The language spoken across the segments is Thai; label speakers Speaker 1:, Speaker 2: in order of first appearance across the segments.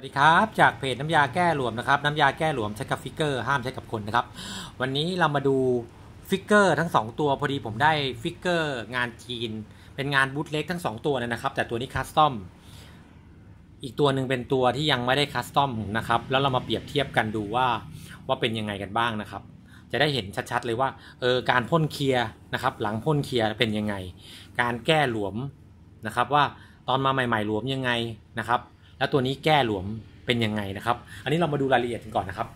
Speaker 1: สวัสดีครับจากเพจน้ำยาแก้หลวมนะครับน้ำยาแก้หลวมใช้กับฟิกเกอร์ห้ามใช้กับคนนะครับ วันนี้เรามาดูฟิกเกอร์ ทั้ง2ตัวพอดีผมได้ฟิกเกอร์งานจีนเป็นงานบูทเล็กทั้ง2ตัวเลยนะครับแต่ตัวนี้คัสตอมอีกตัวหนึ่งเป็นตัวที่ยังไม่ได้คัสตอมนะครับแล้วเรามาเปรียบเทียบกันดูว่า ว่าเป็นยังไงกันบ้างนะครับ จะได้เห็นชัดๆ เลยว่าเออการพ่นเคลียร์นะครับ หลังพ่นเคลียร์เป็นยังไง การแก้หลวมนะครับ ว่าตอนมาใหม่ ๆ หลวมยังไงนะครับแล้วตัวนี้แก้หลวมเป็นยังไงนะครับ อันนี้เรามาดูรายละเอียดกันก่อนนะครับ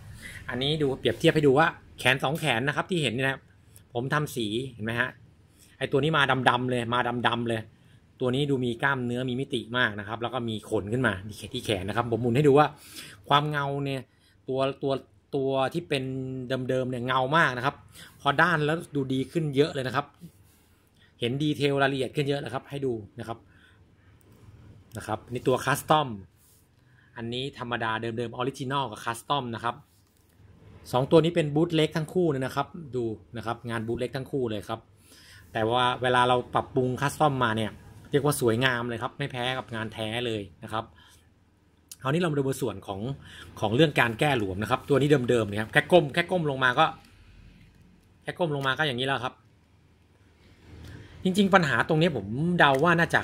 Speaker 1: อันนี้ดูเปรียบเทียบให้ดูว่าแขน2แขนนะครับ ที่เห็นนี่นะผมทำสีเห็นไหมฮะ ไอตัวนี้มาดำๆเลยมาดำๆเลย ตัวนี้ดูมีกล้ามเนื้อมีมิติมากนะครับ แล้วก็มีขนขึ้นมาที่แขนนะครับผมหมุนให้ดูว่า ความเงาเนี่ย ตัวตัวตัวที่เป็นเดิมๆเนี่ยเงามากนะครับ พอด้านแล้วดูดีขึ้นเยอะเลยนะครับ เห็นดีเทลรายละเอียดขึ้นเยอะนะครับ ให้ดูนะครับนะครับในตัวคัสตอมอันนี้ธรรมดาเดิมๆออริจินอลกับคัสตอมนะครับสองตัวนี้เป็นบูทเล็กทั้งคู่นะครับ ดูนะครับ งานบูทเล็กทั้งคู่เลยครับ แต่ว่าเวลาเราปรับปรุงคัสตอมมาเนี่ยเรียกว่าสวยงามเลยครับไม่แพ้กับงานแท้เลยนะครับคราวนี้เรามาดูส่วนของของเรื่องการแก้หลวมนะครับ ตัวนี้เดิมๆนะครับแค่ก้มแค่ก้มลงมาก็ แค่ก้มลงมาก็อย่างนี้แล้วครับ จริง ๆ ปัญหาตรงนี้ผมเดาว่าน่าจะ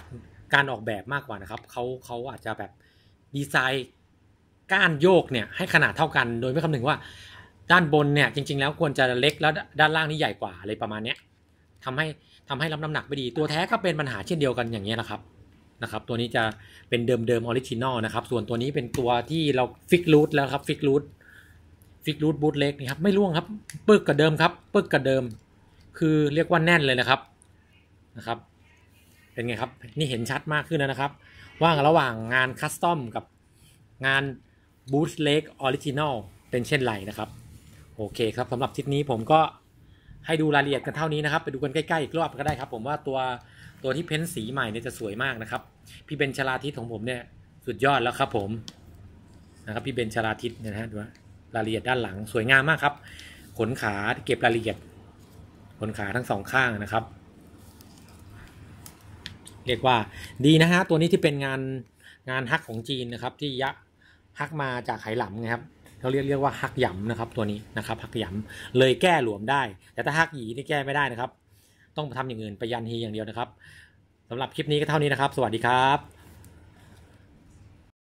Speaker 1: การออกแบบมากกว่านะครับเขาเขาอาจจะแบบดีไซน์ก้านโยกเนี่ยให้ขนาดเท่ากันโดยไม่คำนึงว่าด้านบนเนี่ยจริงๆแล้วควรจะเล็กแล้วด้านล่างนี่ใหญ่กว่าอะไรประมาณเนี้ยทำให้ทำให้รับน้ำหนักไม่ดี ตัวแท้ก็เป็นปัญหาเช่นเดียวกันอย่างนี้นะครับนะครับ ตัวนี้จะเป็นเดิมเดิมออริจินอลนะครับ ส่วนตัวนี้เป็นตัวที่เราฟิกรูทแล้วครับฟิกรูทฟิกรูทบูทเล็กนี่ครับไม่ร่วงครับปึกกับเดิมครับปึกกับเดิม คือเรียกว่าแน่นเลยนะครับนะครับเป็นไงครับ นี่เห็นชัดมากขึ้นแล้วนะครับ ว่าระหว่างงานคัสตอมกับงานบูทเล็กออริจินอลเป็นเช่นไรนะครับ โอเคครับสำหรับทิศนี้ผมก็ให้ดูรายละเอียดกันเท่านี้นะครับ ไปดูกันใกล้ๆ อีกรอบก็ได้ครับ ผมว่าตัวตัวที่เพ้นสีใหม่เนี่ยจะสวยมากนะครับ พี่เบนชลาทิศของผมเนี่ยสุดยอดแล้วครับผมนะครับ พี่เบนชลาทิศนะฮะดูรายละเอียดด้านหลังสวยงามมากครับ ขนขาเก็บรายละเอียดขนขาทั้งสองข้างนะครับเรียกว่าดีนะฮะตัวนี้ที่เป็นงาน งานฮักของจีนนะครับ ที่ยะฮักมาจากไหหลำนะครับเขาเรียกเรียกว่าฮักหยำนะครับ ตัวนี้นะครับฮักหยำเลยแก้หลวมได้ แต่ถ้าฮักหยีนี่แก้ไม่ได้นะครับ ต้องทำอย่างอื่นไปยันฮีอย่างเดียวนะครับ สำหรับคลิปนี้ก็เท่านี้นะครับ สวัสดีครับ